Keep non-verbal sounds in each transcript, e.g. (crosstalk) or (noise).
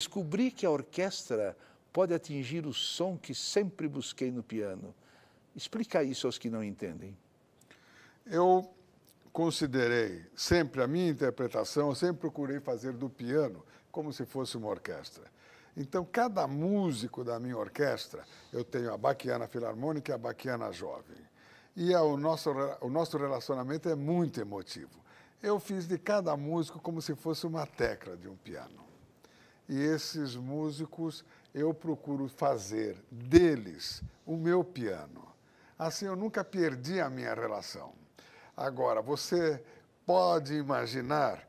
Descobri que a orquestra pode atingir o som que sempre busquei no piano. Explica isso aos que não entendem. Eu considerei sempre a minha interpretação, eu sempre procurei fazer do piano como se fosse uma orquestra. Então, cada músico da minha orquestra, eu tenho a Baquiana Filarmônica e a Baquiana Jovem. E a, o, nosso, o nosso relacionamento é muito emotivo. Eu fiz de cada músico como se fosse uma tecla de um piano. E esses músicos, eu procuro fazer deles o meu piano. Assim, eu nunca perdi a minha relação. Agora, você pode imaginar,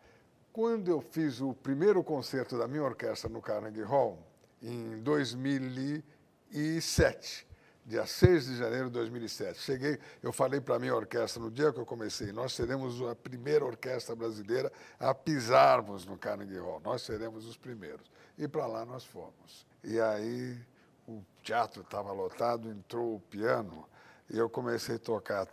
quando eu fiz o primeiro concerto da minha orquestra no Carnegie Hall, em 2007, dia 6 de janeiro de 2007. Cheguei, eu falei para a minha orquestra no dia que eu comecei, nós seremos a primeira orquestra brasileira a pisarmos no Carnegie Hall. Nós seremos os primeiros. E para lá nós fomos. E aí o teatro estava lotado, entrou o piano e eu comecei a tocar.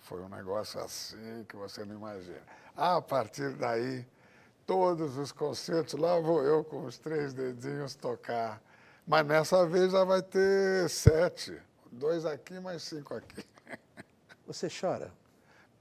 Foi um negócio assim que você não imagina. A partir daí, todos os concertos, lá vou eu com os três dedinhos tocar. Mas nessa vez já vai ter sete. Dois aqui, mais cinco aqui. Você chora?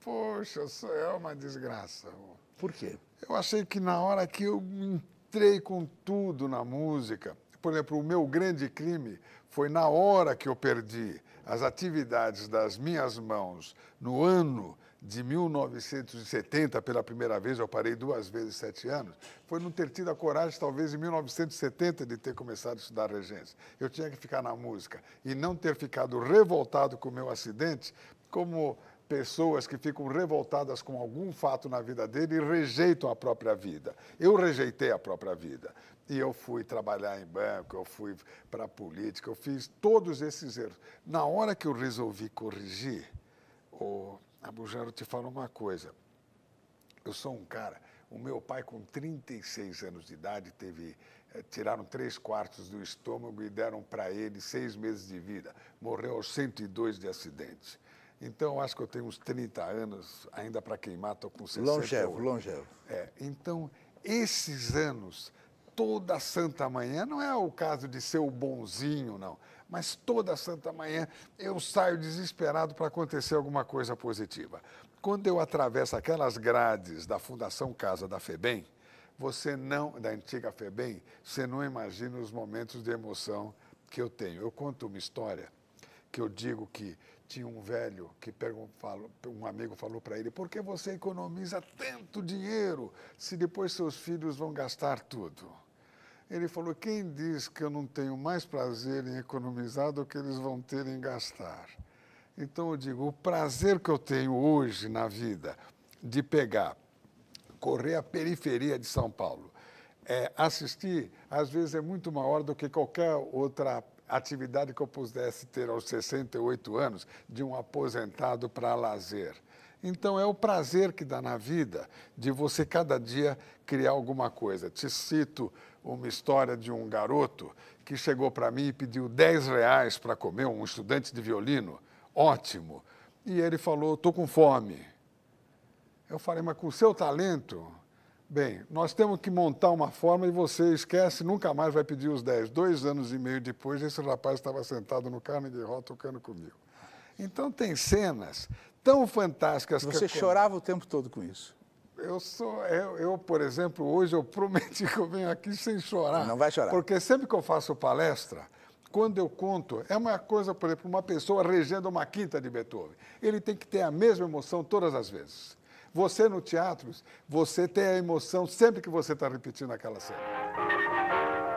Poxa, é uma desgraça. Por quê? Eu achei que na hora que eu entrei com tudo na música, por exemplo, o meu grande crime foi na hora que eu perdi as atividades das minhas mãos no ano de 1970 pela primeira vez, eu parei duas vezes sete anos, foi não ter tido a coragem, talvez em 1970, de ter começado a estudar regência. Eu tinha que ficar na música e não ter ficado revoltado com o meu acidente, como pessoas que ficam revoltadas com algum fato na vida dele e rejeitam a própria vida. Eu rejeitei a própria vida. E eu fui trabalhar em banco, eu fui para a política, eu fiz todos esses erros. Na hora que eu resolvi corrigir, ou a Bujaro, te falo uma coisa. Eu sou um cara, o meu pai com 36 anos de idade teve, eh, tiraram três quartos do estômago e deram para ele seis meses de vida. Morreu aos 102 de acidente. Então, acho que eu tenho uns 30 anos ainda para queimar, estou com 60. Longevo, longevo. É, então, esses anos, toda santa manhã, não é o caso de ser o bonzinho, não mas toda santa manhã eu saio desesperado para acontecer alguma coisa positiva. Quando eu atravesso aquelas grades da Fundação Casa da FEBEM, você não, da antiga FEBEM, você não imagina os momentos de emoção que eu tenho. Eu conto uma história que eu digo que tinha um velho que um amigo falou para ele, por que você economiza tanto dinheiro se depois seus filhos vão gastar tudo? Ele falou: quem diz que eu não tenho mais prazer em economizar do que eles vão ter em gastar? Então eu digo: o prazer que eu tenho hoje na vida de pegar, correr a periferia de São Paulo, é, assistir, às vezes é muito maior do que qualquer outra atividade que eu pudesse ter aos 68 anos, de um aposentado para lazer. Então é o prazer que dá na vida de você cada dia criar alguma coisa. Te cito uma história de um garoto que chegou para mim e pediu 10 reais para comer, um estudante de violino, ótimo. E ele falou, estou com fome. Eu falei, mas com o seu talento, bem, nós temos que montar uma forma e você esquece, nunca mais vai pedir os 10. Dois anos e meio depois, esse rapaz estava sentado no carne de ró tocando comigo. Então tem cenas tão fantásticas. Você que... chorava o tempo todo com isso? Eu sou, eu, é, eu, por exemplo, hoje eu (laughs) prometi que eu venho aqui sem chorar. Não vai chorar. Porque sempre que eu faço palestra, quando eu conto, é uma coisa, por exemplo, uma pessoa regendo uma quinta de Beethoven. Ele tem que ter a mesma emoção todas as vezes. Você no teatro, você tem a emoção sempre que você está repetindo aquela cena.